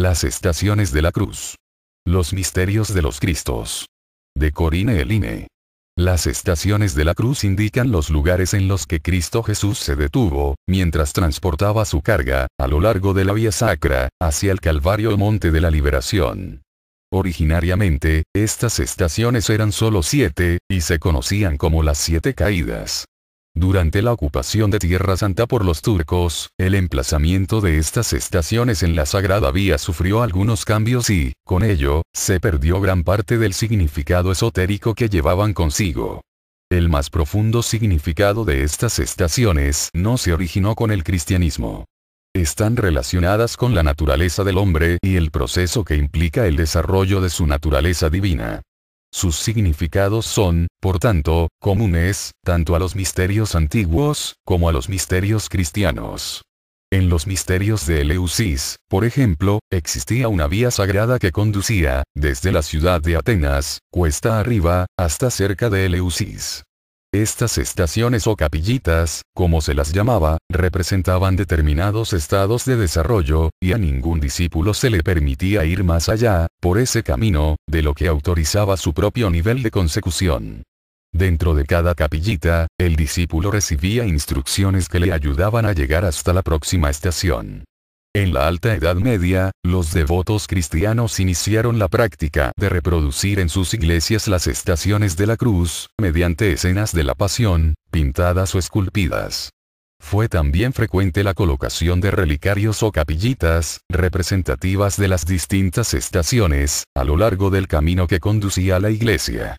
Las estaciones de la cruz. Los misterios de los Cristos. De Corine Eline. Las estaciones de la cruz indican los lugares en los que Cristo Jesús se detuvo, mientras transportaba su carga, a lo largo de la vía sacra, hacia el Calvario Monte de la Liberación. Originariamente, estas estaciones eran solo siete, y se conocían como las siete caídas. Durante la ocupación de Tierra Santa por los turcos, el emplazamiento de estas estaciones en la Sagrada Vía sufrió algunos cambios y, con ello, se perdió gran parte del significado esotérico que llevaban consigo. El más profundo significado de estas estaciones no se originó con el cristianismo. Están relacionadas con la naturaleza del hombre y el proceso que implica el desarrollo de su naturaleza divina. Sus significados son, por tanto, comunes, tanto a los misterios antiguos, como a los misterios cristianos. En los misterios de Eleusis, por ejemplo, existía una vía sagrada que conducía, desde la ciudad de Atenas, cuesta arriba, hasta cerca de Eleusis. Estas estaciones o capillitas, como se las llamaba, representaban determinados estados de desarrollo, y a ningún discípulo se le permitía ir más allá, por ese camino, de lo que autorizaba su propio nivel de consecución. Dentro de cada capillita, el discípulo recibía instrucciones que le ayudaban a llegar hasta la próxima estación. En la Alta Edad Media, los devotos cristianos iniciaron la práctica de reproducir en sus iglesias las estaciones de la cruz, mediante escenas de la pasión, pintadas o esculpidas. Fue también frecuente la colocación de relicarios o capillitas, representativas de las distintas estaciones, a lo largo del camino que conducía a la iglesia.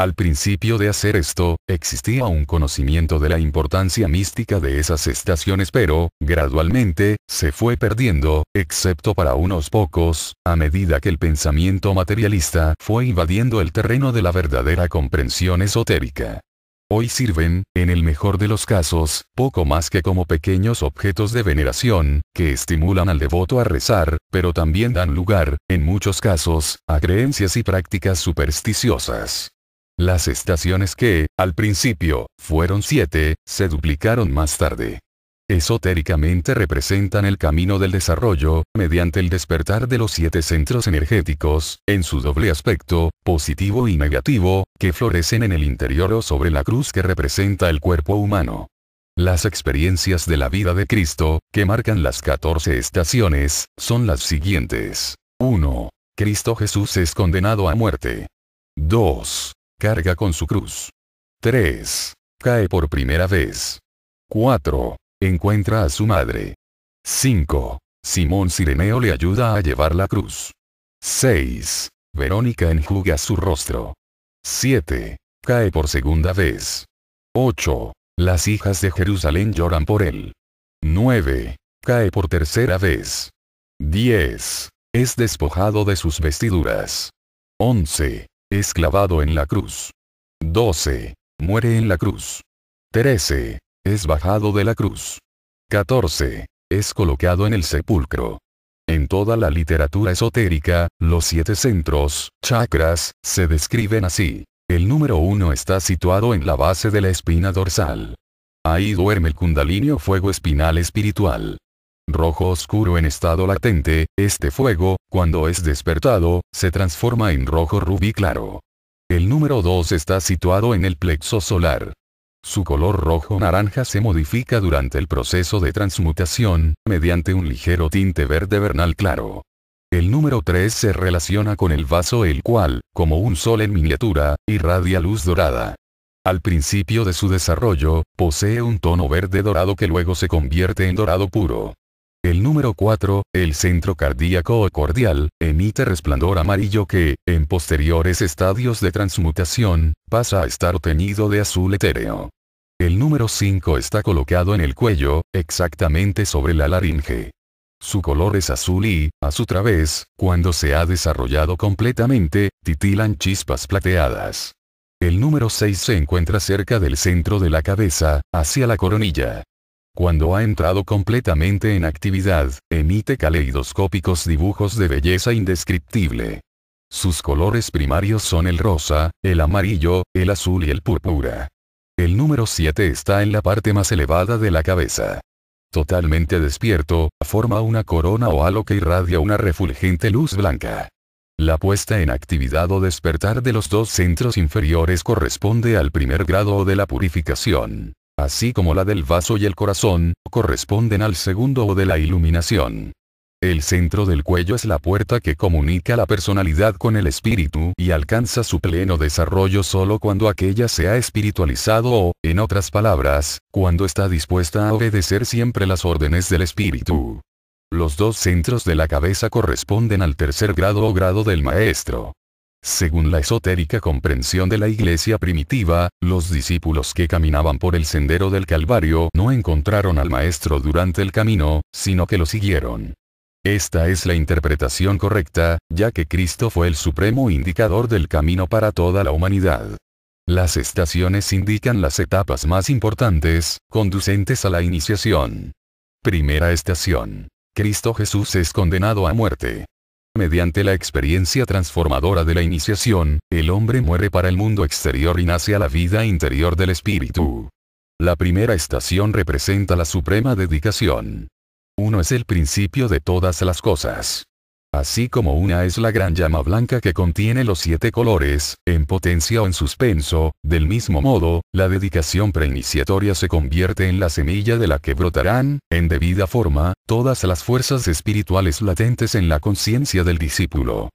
Al principio de hacer esto, existía un conocimiento de la importancia mística de esas estaciones pero, gradualmente, se fue perdiendo, excepto para unos pocos, a medida que el pensamiento materialista fue invadiendo el terreno de la verdadera comprensión esotérica. Hoy sirven, en el mejor de los casos, poco más que como pequeños objetos de veneración, que estimulan al devoto a rezar, pero también dan lugar, en muchos casos, a creencias y prácticas supersticiosas. Las estaciones que, al principio, fueron siete, se duplicaron más tarde. Esotéricamente representan el camino del desarrollo, mediante el despertar de los siete centros energéticos, en su doble aspecto, positivo y negativo, que florecen en el interior o sobre la cruz que representa el cuerpo humano. Las experiencias de la vida de Cristo, que marcan las 14 estaciones, son las siguientes. 1. Cristo Jesús es condenado a muerte. 2. Carga con su cruz. 3. Cae por primera vez. 4. Encuentra a su madre. 5. Simón Sireneo le ayuda a llevar la cruz. 6. Verónica enjuga su rostro. 7. Cae por segunda vez. 8. Las hijas de Jerusalén lloran por él. 9. Cae por tercera vez. 10. Es despojado de sus vestiduras. 11 es clavado en la cruz. 12. Muere en la cruz. 13. Es bajado de la cruz. 14. Es colocado en el sepulcro. En toda la literatura esotérica, los siete centros, chakras, se describen así. El número uno está situado en la base de la espina dorsal. Ahí duerme el kundalini fuego espinal espiritual rojo oscuro en estado latente, este fuego, cuando es despertado, se transforma en rojo rubí claro. El número 2 está situado en el plexo solar. Su color rojo-naranja se modifica durante el proceso de transmutación, mediante un ligero tinte verde vernal claro. El número 3 se relaciona con el vaso el cual, como un sol en miniatura, irradia luz dorada. Al principio de su desarrollo, posee un tono verde dorado que luego se convierte en dorado puro. El número 4, el centro cardíaco o cordial, emite resplandor amarillo que, en posteriores estadios de transmutación, pasa a estar teñido de azul etéreo. El número 5 está colocado en el cuello, exactamente sobre la laringe. Su color es azul y, a su través, cuando se ha desarrollado completamente, titilan chispas plateadas. El número 6 se encuentra cerca del centro de la cabeza, hacia la coronilla. Cuando ha entrado completamente en actividad, emite caleidoscópicos dibujos de belleza indescriptible. Sus colores primarios son el rosa, el amarillo, el azul y el púrpura. El número 7 está en la parte más elevada de la cabeza. Totalmente despierto, forma una corona o halo que irradia una refulgente luz blanca. La puesta en actividad o despertar de los dos centros inferiores corresponde al primer grado de la purificación así como la del vaso y el corazón, corresponden al segundo o de la iluminación. El centro del cuello es la puerta que comunica la personalidad con el espíritu y alcanza su pleno desarrollo solo cuando aquella se ha espiritualizado o, en otras palabras, cuando está dispuesta a obedecer siempre las órdenes del espíritu. Los dos centros de la cabeza corresponden al tercer grado o grado del maestro. Según la esotérica comprensión de la iglesia primitiva, los discípulos que caminaban por el sendero del Calvario no encontraron al Maestro durante el camino, sino que lo siguieron. Esta es la interpretación correcta, ya que Cristo fue el supremo indicador del camino para toda la humanidad. Las estaciones indican las etapas más importantes, conducentes a la iniciación. Primera estación. Cristo Jesús es condenado a muerte. Mediante la experiencia transformadora de la iniciación, el hombre muere para el mundo exterior y nace a la vida interior del espíritu. La primera estación representa la suprema dedicación. Uno es el principio de todas las cosas. Así como una es la gran llama blanca que contiene los siete colores, en potencia o en suspenso, del mismo modo, la dedicación preiniciatoria se convierte en la semilla de la que brotarán, en debida forma, todas las fuerzas espirituales latentes en la conciencia del discípulo.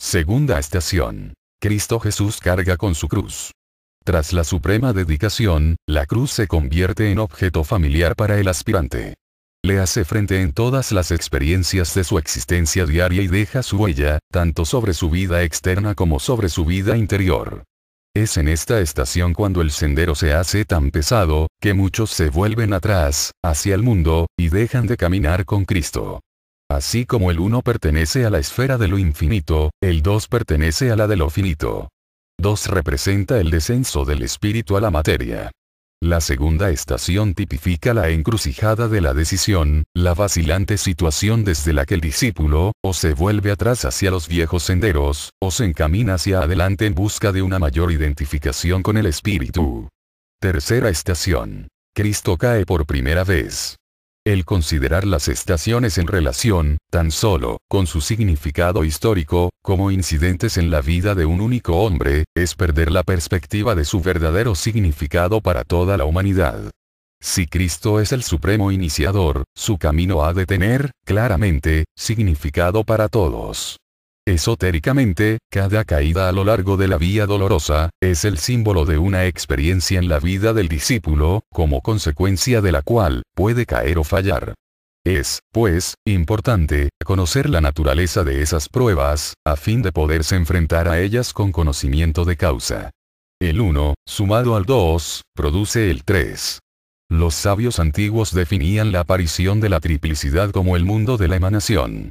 Segunda estación. Cristo Jesús carga con su cruz. Tras la suprema dedicación, la cruz se convierte en objeto familiar para el aspirante le hace frente en todas las experiencias de su existencia diaria y deja su huella, tanto sobre su vida externa como sobre su vida interior. Es en esta estación cuando el sendero se hace tan pesado, que muchos se vuelven atrás, hacia el mundo, y dejan de caminar con Cristo. Así como el uno pertenece a la esfera de lo infinito, el 2 pertenece a la de lo finito. 2 representa el descenso del espíritu a la materia. La segunda estación tipifica la encrucijada de la decisión, la vacilante situación desde la que el discípulo, o se vuelve atrás hacia los viejos senderos, o se encamina hacia adelante en busca de una mayor identificación con el Espíritu. Tercera estación. Cristo cae por primera vez. El considerar las estaciones en relación, tan solo, con su significado histórico, como incidentes en la vida de un único hombre, es perder la perspectiva de su verdadero significado para toda la humanidad. Si Cristo es el supremo iniciador, su camino ha de tener, claramente, significado para todos. Esotéricamente, cada caída a lo largo de la vía dolorosa, es el símbolo de una experiencia en la vida del discípulo, como consecuencia de la cual, puede caer o fallar. Es, pues, importante, conocer la naturaleza de esas pruebas, a fin de poderse enfrentar a ellas con conocimiento de causa. El 1, sumado al 2, produce el 3. Los sabios antiguos definían la aparición de la triplicidad como el mundo de la emanación.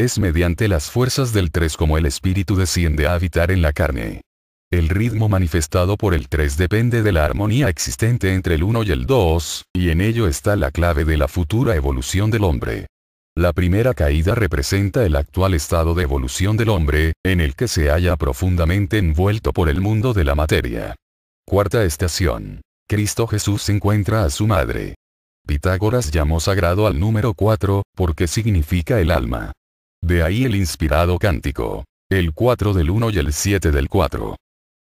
Es mediante las fuerzas del 3 como el espíritu desciende a habitar en la carne. El ritmo manifestado por el 3 depende de la armonía existente entre el 1 y el 2, y en ello está la clave de la futura evolución del hombre. La primera caída representa el actual estado de evolución del hombre, en el que se halla profundamente envuelto por el mundo de la materia. Cuarta estación. Cristo Jesús encuentra a su madre. Pitágoras llamó sagrado al número 4, porque significa el alma. De ahí el inspirado cántico. El 4 del 1 y el 7 del 4.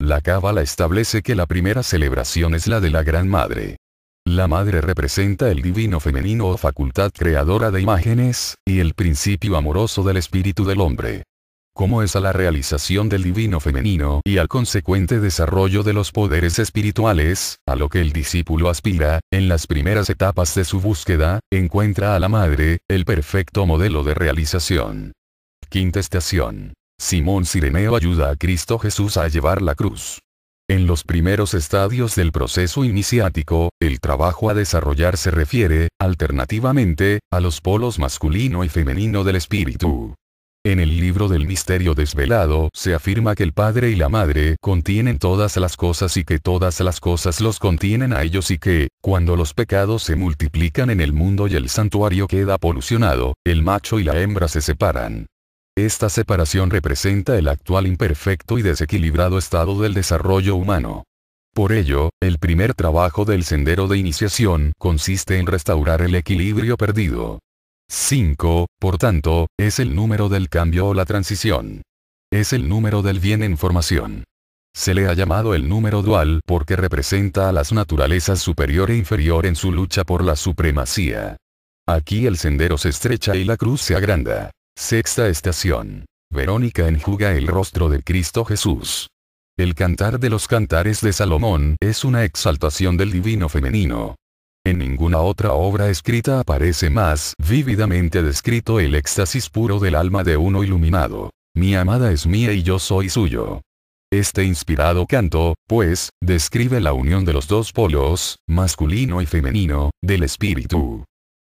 La cábala establece que la primera celebración es la de la Gran Madre. La madre representa el divino femenino o facultad creadora de imágenes, y el principio amoroso del espíritu del hombre como es a la realización del divino femenino y al consecuente desarrollo de los poderes espirituales, a lo que el discípulo aspira, en las primeras etapas de su búsqueda, encuentra a la madre, el perfecto modelo de realización. Quinta estación. Simón Sireneo ayuda a Cristo Jesús a llevar la cruz. En los primeros estadios del proceso iniciático, el trabajo a desarrollar se refiere, alternativamente, a los polos masculino y femenino del espíritu. En el libro del misterio desvelado se afirma que el Padre y la Madre contienen todas las cosas y que todas las cosas los contienen a ellos y que, cuando los pecados se multiplican en el mundo y el santuario queda polucionado, el macho y la hembra se separan. Esta separación representa el actual imperfecto y desequilibrado estado del desarrollo humano. Por ello, el primer trabajo del sendero de iniciación consiste en restaurar el equilibrio perdido. 5, por tanto, es el número del cambio o la transición. Es el número del bien en formación. Se le ha llamado el número dual porque representa a las naturalezas superior e inferior en su lucha por la supremacía. Aquí el sendero se estrecha y la cruz se agranda. Sexta estación. Verónica enjuga el rostro de Cristo Jesús. El cantar de los cantares de Salomón es una exaltación del divino femenino. En ninguna otra obra escrita aparece más vívidamente descrito el éxtasis puro del alma de uno iluminado. Mi amada es mía y yo soy suyo. Este inspirado canto, pues, describe la unión de los dos polos, masculino y femenino, del espíritu.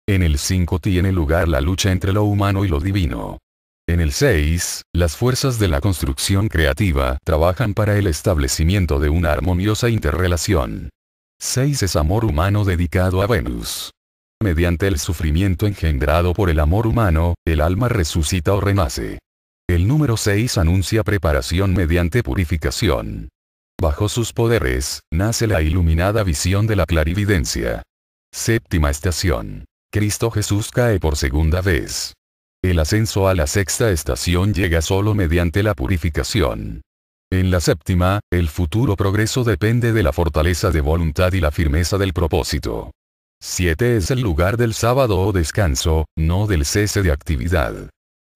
En el 5 tiene lugar la lucha entre lo humano y lo divino. En el 6, las fuerzas de la construcción creativa trabajan para el establecimiento de una armoniosa interrelación. 6 es amor humano dedicado a Venus. Mediante el sufrimiento engendrado por el amor humano, el alma resucita o renace. El número 6 anuncia preparación mediante purificación. Bajo sus poderes, nace la iluminada visión de la clarividencia. Séptima estación. Cristo Jesús cae por segunda vez. El ascenso a la sexta estación llega solo mediante la purificación. En la séptima, el futuro progreso depende de la fortaleza de voluntad y la firmeza del propósito. 7 es el lugar del sábado o descanso, no del cese de actividad.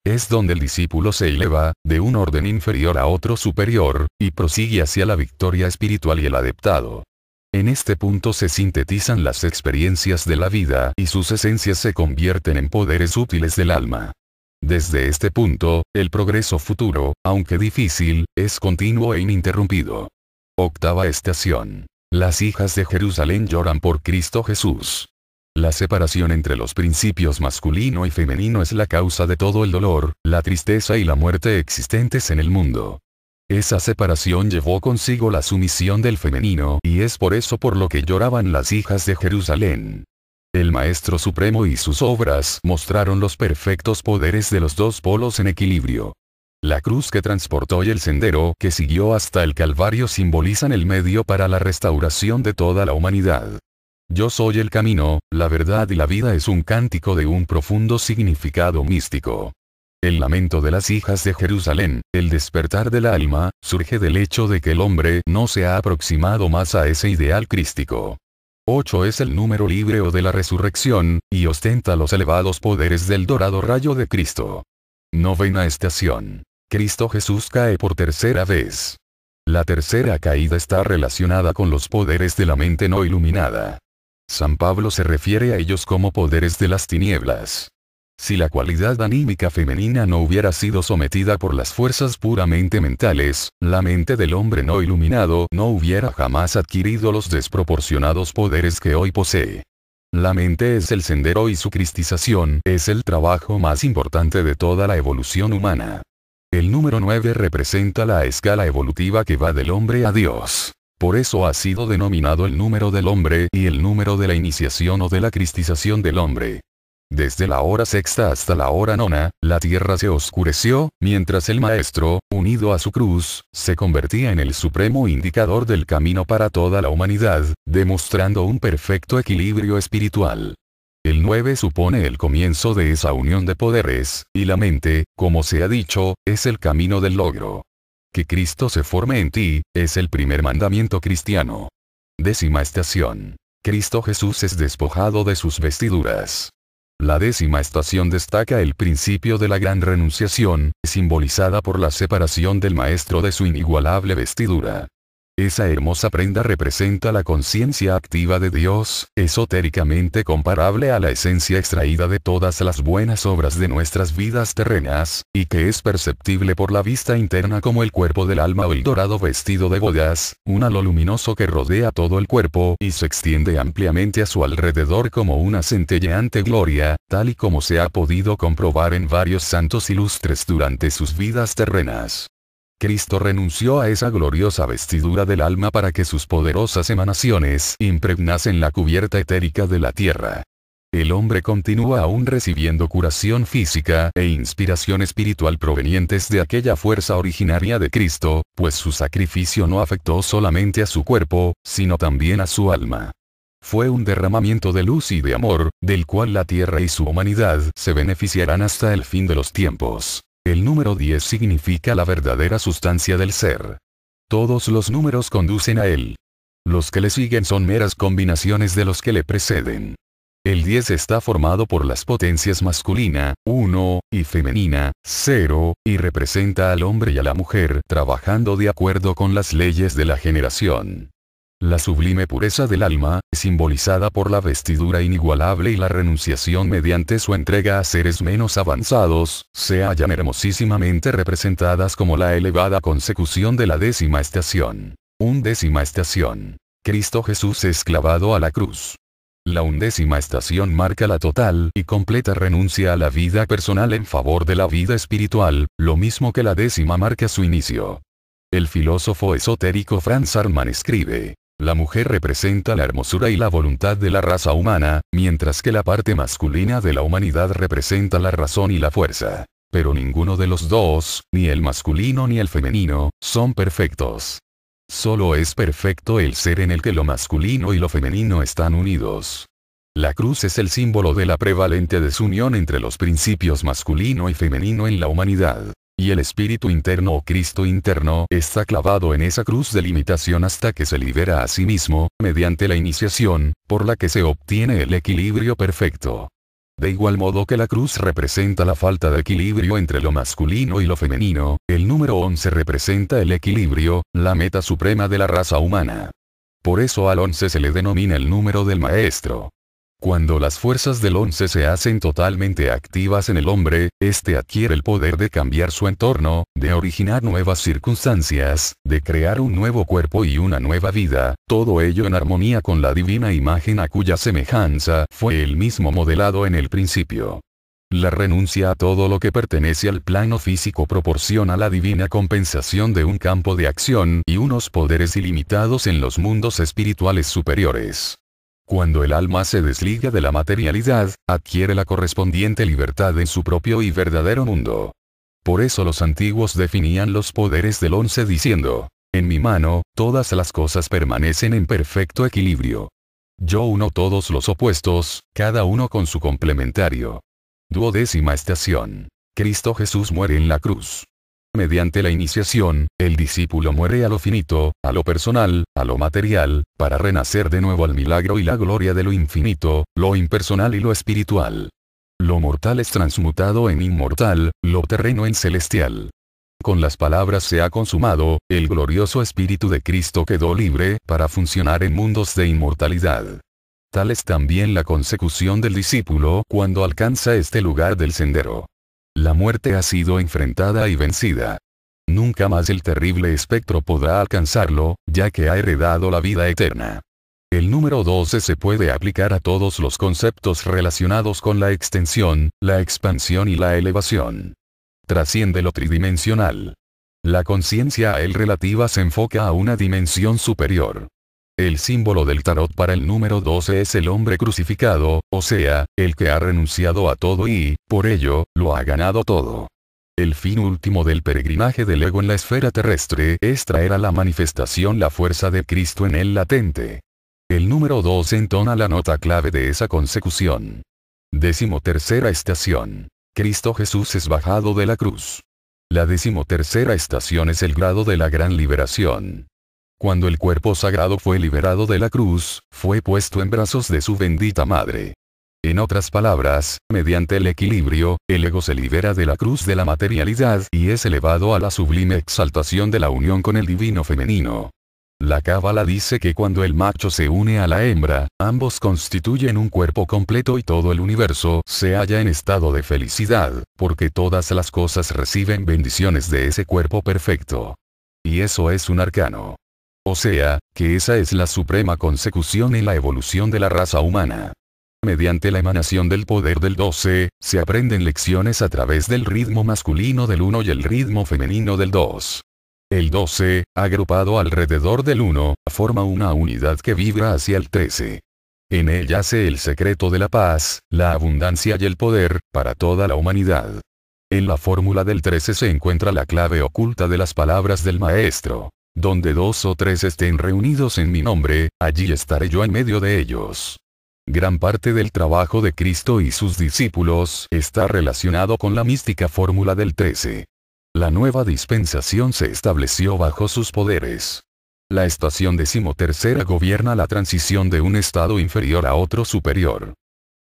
Es donde el discípulo se eleva, de un orden inferior a otro superior, y prosigue hacia la victoria espiritual y el adeptado. En este punto se sintetizan las experiencias de la vida y sus esencias se convierten en poderes útiles del alma. Desde este punto, el progreso futuro, aunque difícil, es continuo e ininterrumpido. Octava estación. Las hijas de Jerusalén lloran por Cristo Jesús. La separación entre los principios masculino y femenino es la causa de todo el dolor, la tristeza y la muerte existentes en el mundo. Esa separación llevó consigo la sumisión del femenino y es por eso por lo que lloraban las hijas de Jerusalén. El Maestro Supremo y sus obras mostraron los perfectos poderes de los dos polos en equilibrio. La cruz que transportó y el sendero que siguió hasta el Calvario simbolizan el medio para la restauración de toda la humanidad. Yo soy el camino, la verdad y la vida es un cántico de un profundo significado místico. El lamento de las hijas de Jerusalén, el despertar del alma, surge del hecho de que el hombre no se ha aproximado más a ese ideal crístico. 8 es el número libre o de la resurrección, y ostenta los elevados poderes del dorado rayo de Cristo. Novena estación. Cristo Jesús cae por tercera vez. La tercera caída está relacionada con los poderes de la mente no iluminada. San Pablo se refiere a ellos como poderes de las tinieblas. Si la cualidad anímica femenina no hubiera sido sometida por las fuerzas puramente mentales, la mente del hombre no iluminado no hubiera jamás adquirido los desproporcionados poderes que hoy posee. La mente es el sendero y su cristización es el trabajo más importante de toda la evolución humana. El número 9 representa la escala evolutiva que va del hombre a Dios. Por eso ha sido denominado el número del hombre y el número de la iniciación o de la cristización del hombre. Desde la hora sexta hasta la hora nona, la tierra se oscureció, mientras el Maestro, unido a su cruz, se convertía en el supremo indicador del camino para toda la humanidad, demostrando un perfecto equilibrio espiritual. El 9 supone el comienzo de esa unión de poderes, y la mente, como se ha dicho, es el camino del logro. Que Cristo se forme en ti, es el primer mandamiento cristiano. Décima estación. Cristo Jesús es despojado de sus vestiduras. La décima estación destaca el principio de la gran renunciación, simbolizada por la separación del Maestro de su inigualable vestidura. Esa hermosa prenda representa la conciencia activa de Dios, esotéricamente comparable a la esencia extraída de todas las buenas obras de nuestras vidas terrenas, y que es perceptible por la vista interna como el cuerpo del alma o el dorado vestido de bodas, un halo luminoso que rodea todo el cuerpo y se extiende ampliamente a su alrededor como una centelleante gloria, tal y como se ha podido comprobar en varios santos ilustres durante sus vidas terrenas. Cristo renunció a esa gloriosa vestidura del alma para que sus poderosas emanaciones impregnasen la cubierta etérica de la tierra. El hombre continúa aún recibiendo curación física e inspiración espiritual provenientes de aquella fuerza originaria de Cristo, pues su sacrificio no afectó solamente a su cuerpo, sino también a su alma. Fue un derramamiento de luz y de amor, del cual la tierra y su humanidad se beneficiarán hasta el fin de los tiempos. El número 10 significa la verdadera sustancia del ser. Todos los números conducen a él. Los que le siguen son meras combinaciones de los que le preceden. El 10 está formado por las potencias masculina, 1, y femenina, 0, y representa al hombre y a la mujer trabajando de acuerdo con las leyes de la generación. La sublime pureza del alma, simbolizada por la vestidura inigualable y la renunciación mediante su entrega a seres menos avanzados, se hallan hermosísimamente representadas como la elevada consecución de la décima estación. Undécima estación. Cristo Jesús esclavado a la cruz. La undécima estación marca la total y completa renuncia a la vida personal en favor de la vida espiritual, lo mismo que la décima marca su inicio. El filósofo esotérico Franz Arman escribe, la mujer representa la hermosura y la voluntad de la raza humana, mientras que la parte masculina de la humanidad representa la razón y la fuerza. Pero ninguno de los dos, ni el masculino ni el femenino, son perfectos. Solo es perfecto el ser en el que lo masculino y lo femenino están unidos. La cruz es el símbolo de la prevalente desunión entre los principios masculino y femenino en la humanidad y el espíritu interno o Cristo interno está clavado en esa cruz de limitación hasta que se libera a sí mismo, mediante la iniciación, por la que se obtiene el equilibrio perfecto. De igual modo que la cruz representa la falta de equilibrio entre lo masculino y lo femenino, el número 11 representa el equilibrio, la meta suprema de la raza humana. Por eso al 11 se le denomina el número del maestro. Cuando las fuerzas del once se hacen totalmente activas en el hombre, este adquiere el poder de cambiar su entorno, de originar nuevas circunstancias, de crear un nuevo cuerpo y una nueva vida, todo ello en armonía con la divina imagen a cuya semejanza fue el mismo modelado en el principio. La renuncia a todo lo que pertenece al plano físico proporciona la divina compensación de un campo de acción y unos poderes ilimitados en los mundos espirituales superiores. Cuando el alma se desliga de la materialidad, adquiere la correspondiente libertad en su propio y verdadero mundo. Por eso los antiguos definían los poderes del once diciendo, en mi mano, todas las cosas permanecen en perfecto equilibrio. Yo uno todos los opuestos, cada uno con su complementario. Duodécima estación. Cristo Jesús muere en la cruz. Mediante la iniciación, el discípulo muere a lo finito, a lo personal, a lo material, para renacer de nuevo al milagro y la gloria de lo infinito, lo impersonal y lo espiritual. Lo mortal es transmutado en inmortal, lo terreno en celestial. Con las palabras se ha consumado, el glorioso Espíritu de Cristo quedó libre para funcionar en mundos de inmortalidad. Tal es también la consecución del discípulo cuando alcanza este lugar del sendero. La muerte ha sido enfrentada y vencida. Nunca más el terrible espectro podrá alcanzarlo, ya que ha heredado la vida eterna. El número 12 se puede aplicar a todos los conceptos relacionados con la extensión, la expansión y la elevación. Trasciende lo tridimensional. La conciencia a él relativa se enfoca a una dimensión superior. El símbolo del tarot para el número 12 es el hombre crucificado, o sea, el que ha renunciado a todo y, por ello, lo ha ganado todo. El fin último del peregrinaje del ego en la esfera terrestre es traer a la manifestación la fuerza de Cristo en él latente. El número 12 entona la nota clave de esa consecución. Decimotercera estación. Cristo Jesús es bajado de la cruz. La decimotercera estación es el grado de la gran liberación. Cuando el cuerpo sagrado fue liberado de la cruz, fue puesto en brazos de su bendita madre. En otras palabras, mediante el equilibrio, el ego se libera de la cruz de la materialidad y es elevado a la sublime exaltación de la unión con el divino femenino. La cábala dice que cuando el macho se une a la hembra, ambos constituyen un cuerpo completo y todo el universo se halla en estado de felicidad, porque todas las cosas reciben bendiciones de ese cuerpo perfecto. Y eso es un arcano. O sea, que esa es la suprema consecución en la evolución de la raza humana. Mediante la emanación del poder del 12, se aprenden lecciones a través del ritmo masculino del 1 y el ritmo femenino del 2. El 12, agrupado alrededor del 1, forma una unidad que vibra hacia el 13. En ella se el secreto de la paz, la abundancia y el poder, para toda la humanidad. En la fórmula del 13 se encuentra la clave oculta de las palabras del maestro. Donde dos o tres estén reunidos en mi nombre, allí estaré yo en medio de ellos. Gran parte del trabajo de Cristo y sus discípulos está relacionado con la mística fórmula del 13. La nueva dispensación se estableció bajo sus poderes. La estación decimotercera gobierna la transición de un estado inferior a otro superior.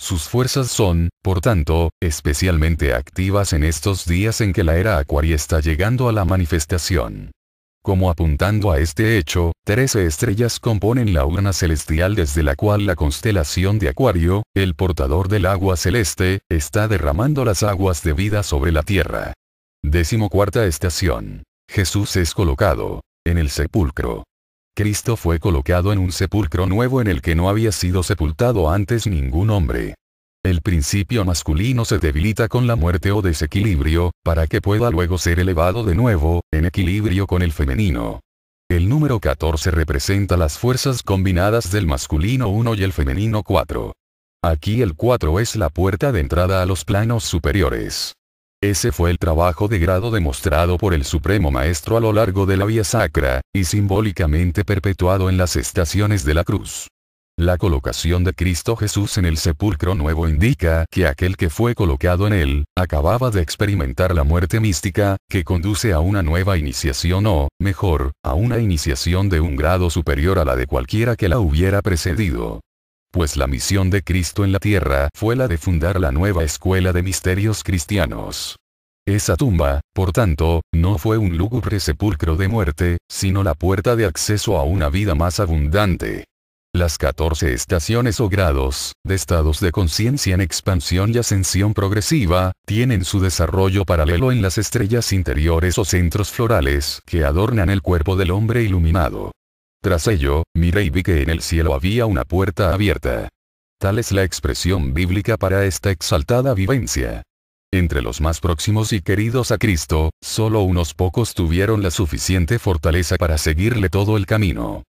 Sus fuerzas son, por tanto, especialmente activas en estos días en que la era acuaria está llegando a la manifestación. Como apuntando a este hecho, 13 estrellas componen la urna celestial desde la cual la constelación de Acuario, el portador del agua celeste, está derramando las aguas de vida sobre la tierra. Décimo cuarta estación. Jesús es colocado en el sepulcro. Cristo fue colocado en un sepulcro nuevo en el que no había sido sepultado antes ningún hombre. El principio masculino se debilita con la muerte o desequilibrio, para que pueda luego ser elevado de nuevo, en equilibrio con el femenino. El número 14 representa las fuerzas combinadas del masculino 1 y el femenino 4. Aquí el 4 es la puerta de entrada a los planos superiores. Ese fue el trabajo de grado demostrado por el Supremo Maestro a lo largo de la Vía Sacra, y simbólicamente perpetuado en las estaciones de la cruz. La colocación de Cristo Jesús en el sepulcro nuevo indica que aquel que fue colocado en él, acababa de experimentar la muerte mística, que conduce a una nueva iniciación o, mejor, a una iniciación de un grado superior a la de cualquiera que la hubiera precedido. Pues la misión de Cristo en la tierra fue la de fundar la nueva escuela de misterios cristianos. Esa tumba, por tanto, no fue un lúgubre sepulcro de muerte, sino la puerta de acceso a una vida más abundante. Las 14 estaciones o grados, de estados de conciencia en expansión y ascensión progresiva, tienen su desarrollo paralelo en las estrellas interiores o centros florales que adornan el cuerpo del hombre iluminado. Tras ello, miré y vi que en el cielo había una puerta abierta. Tal es la expresión bíblica para esta exaltada vivencia. Entre los más próximos y queridos a Cristo, solo unos pocos tuvieron la suficiente fortaleza para seguirle todo el camino.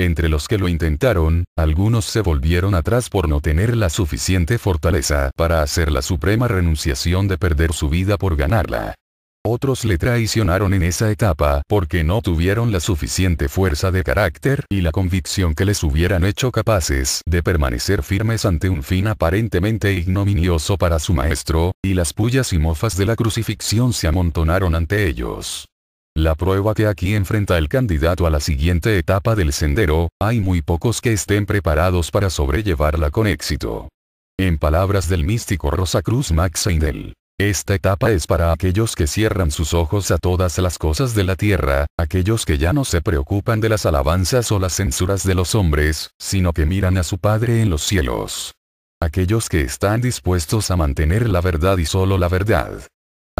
Entre los que lo intentaron, algunos se volvieron atrás por no tener la suficiente fortaleza para hacer la suprema renunciación de perder su vida por ganarla. Otros le traicionaron en esa etapa porque no tuvieron la suficiente fuerza de carácter y la convicción que les hubieran hecho capaces de permanecer firmes ante un fin aparentemente ignominioso para su maestro, y las pullas y mofas de la crucifixión se amontonaron ante ellos. La prueba que aquí enfrenta el candidato a la siguiente etapa del sendero, hay muy pocos que estén preparados para sobrellevarla con éxito. En palabras del místico Rosa Cruz Max Seindel. Esta etapa es para aquellos que cierran sus ojos a todas las cosas de la tierra, aquellos que ya no se preocupan de las alabanzas o las censuras de los hombres, sino que miran a su Padre en los cielos. Aquellos que están dispuestos a mantener la verdad y solo la verdad.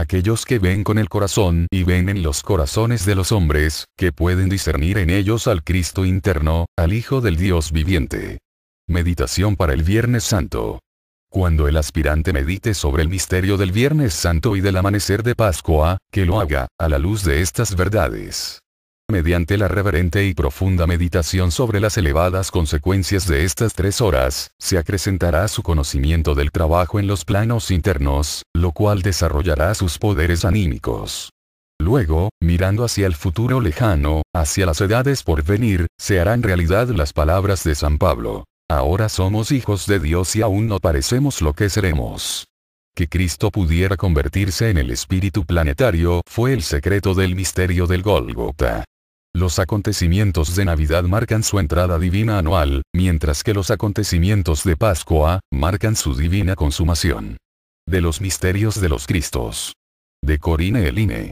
Aquellos que ven con el corazón y ven en los corazones de los hombres, que pueden discernir en ellos al Cristo interno, al Hijo del Dios viviente. Meditación para el Viernes Santo. Cuando el aspirante medite sobre el misterio del Viernes Santo y del amanecer de Pascua, que lo haga, a la luz de estas verdades mediante la reverente y profunda meditación sobre las elevadas consecuencias de estas tres horas, se acrecentará su conocimiento del trabajo en los planos internos, lo cual desarrollará sus poderes anímicos. Luego, mirando hacia el futuro lejano, hacia las edades por venir, se harán realidad las palabras de San Pablo. Ahora somos hijos de Dios y aún no parecemos lo que seremos. Que Cristo pudiera convertirse en el espíritu planetario fue el secreto del misterio del Gólgota. Los acontecimientos de Navidad marcan su entrada divina anual, mientras que los acontecimientos de Pascua, marcan su divina consumación. De los misterios de los Cristos. De Corine Eline.